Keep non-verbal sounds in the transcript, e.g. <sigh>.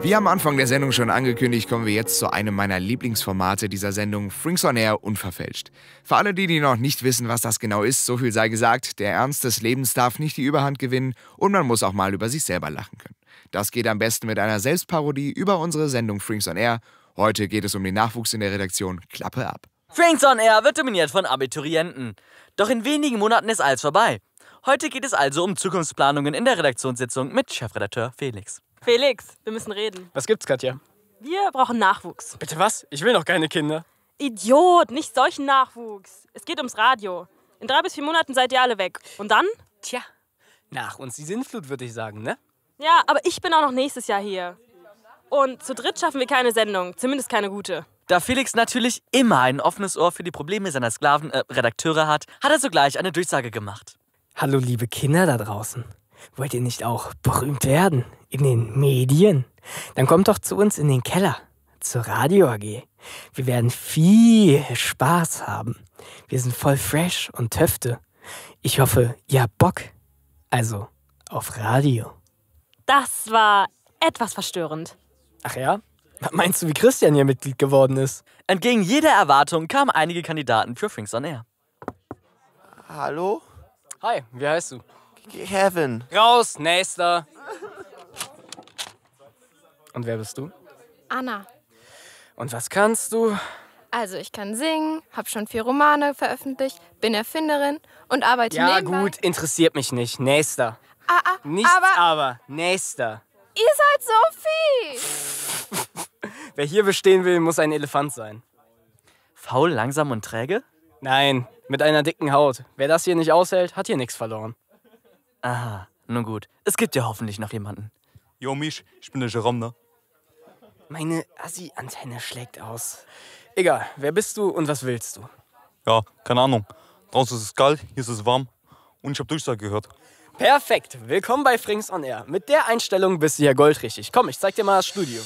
Wie am Anfang der Sendung schon angekündigt, kommen wir jetzt zu einem meiner Lieblingsformate dieser Sendung, Frings on Air unverfälscht. Für alle die, die noch nicht wissen, was das genau ist, so viel sei gesagt, der Ernst des Lebens darf nicht die Überhand gewinnen und man muss auch mal über sich selber lachen können. Das geht am besten mit einer Selbstparodie über unsere Sendung Frings on Air. Heute geht es um den Nachwuchs in der Redaktion. Klappe ab. Frings on Air wird dominiert von Abiturienten. Doch in wenigen Monaten ist alles vorbei. Heute geht es also um Zukunftsplanungen in der Redaktionssitzung mit Chefredakteur Felix. Felix, wir müssen reden. Was gibt's, Katja? Wir brauchen Nachwuchs. Bitte was? Ich will noch keine Kinder. Idiot, nicht solchen Nachwuchs. Es geht ums Radio. In drei bis vier Monaten seid ihr alle weg. Und dann? Tja, nach uns die Sinnflut, würde ich sagen, ne? Ja, aber ich bin auch noch nächstes Jahr hier. Und zu dritt schaffen wir keine Sendung, zumindest keine gute. Da Felix natürlich immer ein offenes Ohr für die Probleme seiner Sklaven, äh, hat, hat er sogleich eine Durchsage gemacht. Hallo liebe Kinder da draußen. Wollt ihr nicht auch berühmt werden? In den Medien? Dann kommt doch zu uns in den Keller, zur Radio AG. Wir werden viel Spaß haben. Wir sind voll fresh und töfte. Ich hoffe, ihr habt Bock. Also, auf Radio. Das war etwas verstörend. Ach ja? meinst du, wie Christian hier Mitglied geworden ist? Entgegen jeder Erwartung kamen einige Kandidaten für Frings on Air. Hallo? Hi, wie heißt du? Kevin. Raus, nächster. Und wer bist du? Anna. Und was kannst du? Also ich kann singen, habe schon vier Romane veröffentlicht, bin Erfinderin und arbeite ja, nebenbei. Ja gut, interessiert mich nicht. Nächster. Ah, ah, Nichts aber, aber. Nächster. Ihr seid Sophie! <laughs> Wer hier bestehen will, muss ein Elefant sein. Faul, langsam und träge? Nein, mit einer dicken Haut. Wer das hier nicht aushält, hat hier nichts verloren. Aha, nun gut. Es gibt ja hoffentlich noch jemanden. Jo, Misch, ich bin der Jerome, ne? Meine Assi-Antenne schlägt aus. Egal, wer bist du und was willst du? Ja, keine Ahnung. Draußen ist es kalt, hier ist es warm. Und ich habe Durchsage gehört. Perfekt. Willkommen bei Frings on Air. Mit der Einstellung bist du ja goldrichtig. Komm, ich zeig dir mal das Studio.